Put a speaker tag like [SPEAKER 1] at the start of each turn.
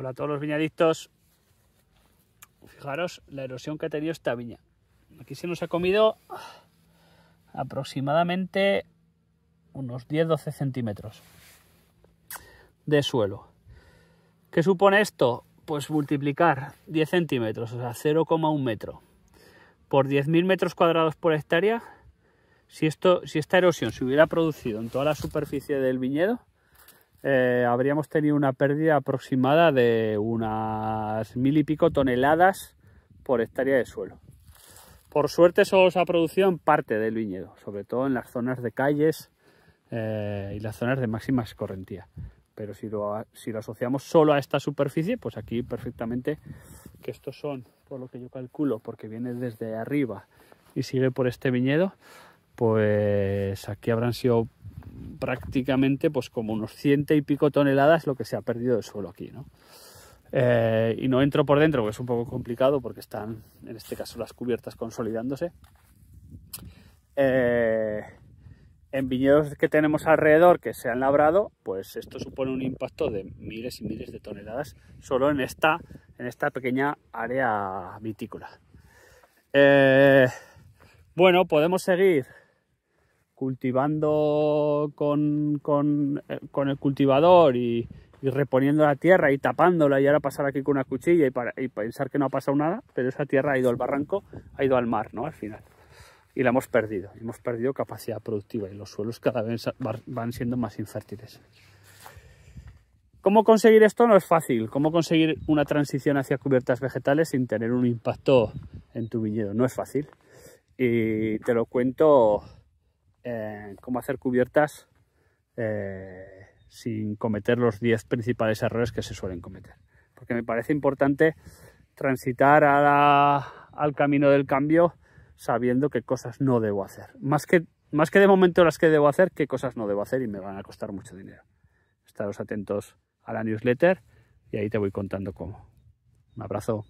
[SPEAKER 1] Hola a todos los viñadictos. Fijaros la erosión que ha tenido esta viña. Aquí se nos ha comido ah, aproximadamente unos 10-12 centímetros de suelo. ¿Qué supone esto? Pues multiplicar 10 centímetros, o sea, 0,1 metro, por 10.000 metros cuadrados por hectárea. Si, esto, si esta erosión se hubiera producido en toda la superficie del viñedo, eh, habríamos tenido una pérdida aproximada de unas mil y pico toneladas por hectárea de suelo. Por suerte solo se ha producido en parte del viñedo, sobre todo en las zonas de calles eh, y las zonas de máxima escorrentía. Pero si lo, si lo asociamos solo a esta superficie, pues aquí perfectamente que estos son, por lo que yo calculo, porque viene desde arriba y sigue por este viñedo, pues aquí habrán sido prácticamente pues como unos ciento y pico toneladas lo que se ha perdido de suelo aquí, ¿no? Eh, y no entro por dentro, porque es un poco complicado porque están, en este caso, las cubiertas consolidándose. Eh, en viñedos que tenemos alrededor que se han labrado, pues esto supone un impacto de miles y miles de toneladas solo en esta, en esta pequeña área vitícola. Eh, bueno, podemos seguir cultivando eh, con, el cultivador y, reponiendo la tierra y tapándola y ahora pasar aquí con una cuchilla y, para, y pensar que no ha pasado nada, pero esa tierra ha ido al barranco, ha ido al mar, ¿no? Al final. Y la hemos perdido, hemos perdido capacidad productiva y los suelos cada vez van siendo más infértiles. ¿Cómo conseguir esto? No es fácil. ¿Cómo conseguir una transición hacia cubiertas vegetales sin tener un impacto en tu viñedo? No es fácil. Y te lo cuento eh, cómo hacer cubiertas eh, sin cometer los 10 principales errores que se suelen cometer. Porque me parece importante transitar al camino del cambio sabiendo qué cosas no debo hacer. Más que, más que de momento las que debo hacer, qué cosas no debo hacer y me van a costar mucho dinero. Estaros atentos a la newsletter y ahí te voy contando cómo. Un abrazo.